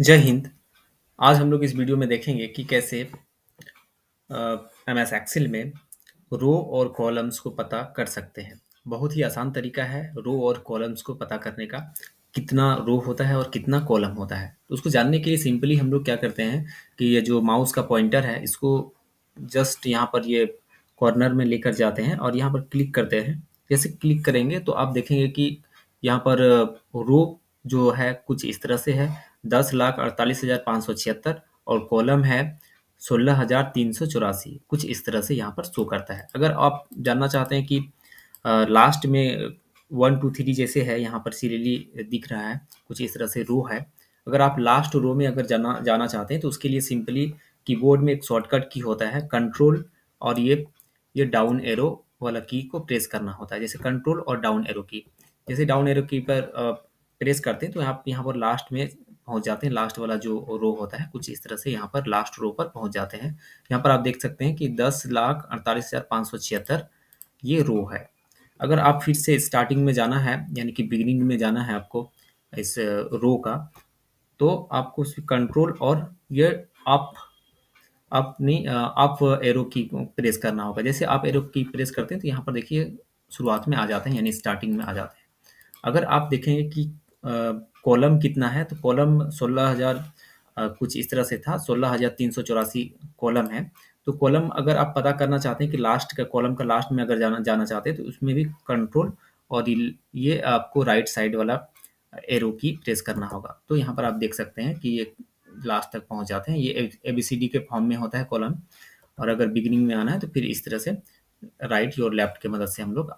जय हिंद आज हम लोग इस वीडियो में देखेंगे कि कैसे एम एस एक्सेल में रो और कॉलम्स को पता कर सकते हैं बहुत ही आसान तरीका है रो और कॉलम्स को पता करने का कितना रो होता है और कितना कॉलम होता है तो उसको जानने के लिए सिंपली हम लोग क्या करते हैं कि ये जो माउस का पॉइंटर है इसको जस्ट यहाँ पर ये कॉर्नर में लेकर जाते हैं और यहाँ पर क्लिक करते हैं जैसे क्लिक करेंगे तो आप देखेंगे कि यहाँ पर रो जो है कुछ इस तरह से है दस लाख अड़तालीस हज़ार पाँच सौ छिहत्तर और कॉलम है सोलह हज़ार तीन सौ चौरासी कुछ इस तरह से यहाँ पर शो करता है अगर आप जानना चाहते हैं कि आ, लास्ट में वन टू थ्री जैसे है यहाँ पर सीरियली दिख रहा है कुछ इस तरह से रो है अगर आप लास्ट रो में अगर जाना जाना चाहते हैं तो उसके लिए सिंपली कीबोर्ड में एक शॉर्टकट की होता है कंट्रोल और ये ये डाउन एरो वाला की को प्रेस करना होता है जैसे कंट्रोल और डाउन एरो की जैसे डाउन एरो की पर प्रेस करते हैं तो आप यहाँ पर लास्ट में पहुंच जाते हैं लास्ट वाला जो रो होता है कुछ इस तरह से यहाँ पर लास्ट रो पर पहुंच जाते हैं यहाँ पर आप देख सकते हैं कि दस लाख अड़तालीस हज़ार पाँच सौ छिहत्तर ये रो है अगर आप फिर से स्टार्टिंग में जाना है यानी कि बिगिनिंग में जाना है आपको इस रो uh, का तो आपको कंट्रोल और ये आप अपनी uh, आप एरो की प्रेस करना होगा जैसे आप एरो की प्रेस करते हैं तो यहाँ पर देखिए शुरुआत में आ जाते हैं यानी स्टार्टिंग में आ जाते हैं अगर आप देखेंगे कि कॉलम कितना है तो कॉलम 16000 कुछ इस तरह से था सोलह हजार तीन सौ चौरासी कॉलम है तो कॉलम अगर आप पता करना चाहते हैं कि लास्ट का कॉलम का लास्ट में अगर जाना जाना चाहते हैं तो उसमें भी कंट्रोल और ये आपको राइट साइड वाला एरो की प्रेस करना होगा तो यहाँ पर आप देख सकते हैं कि ये लास्ट तक पहुँच जाते हैं ये ए बी सी डी के फॉर्म में होता है कॉलम और अगर बिगिनिंग में आना है तो फिर इस तरह से राइट और लेफ्ट के मदद से हम लोग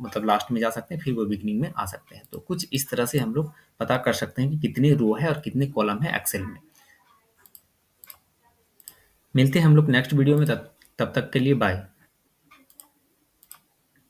मतलब लास्ट में जा सकते हैं फिर वो बिगनिंग में आ सकते हैं तो कुछ इस तरह से हम लोग पता कर सकते हैं कि कितने रो है और कितने कॉलम है एक्सेल में मिलते हैं हम लोग नेक्स्ट वीडियो में तब तब तक के लिए बाय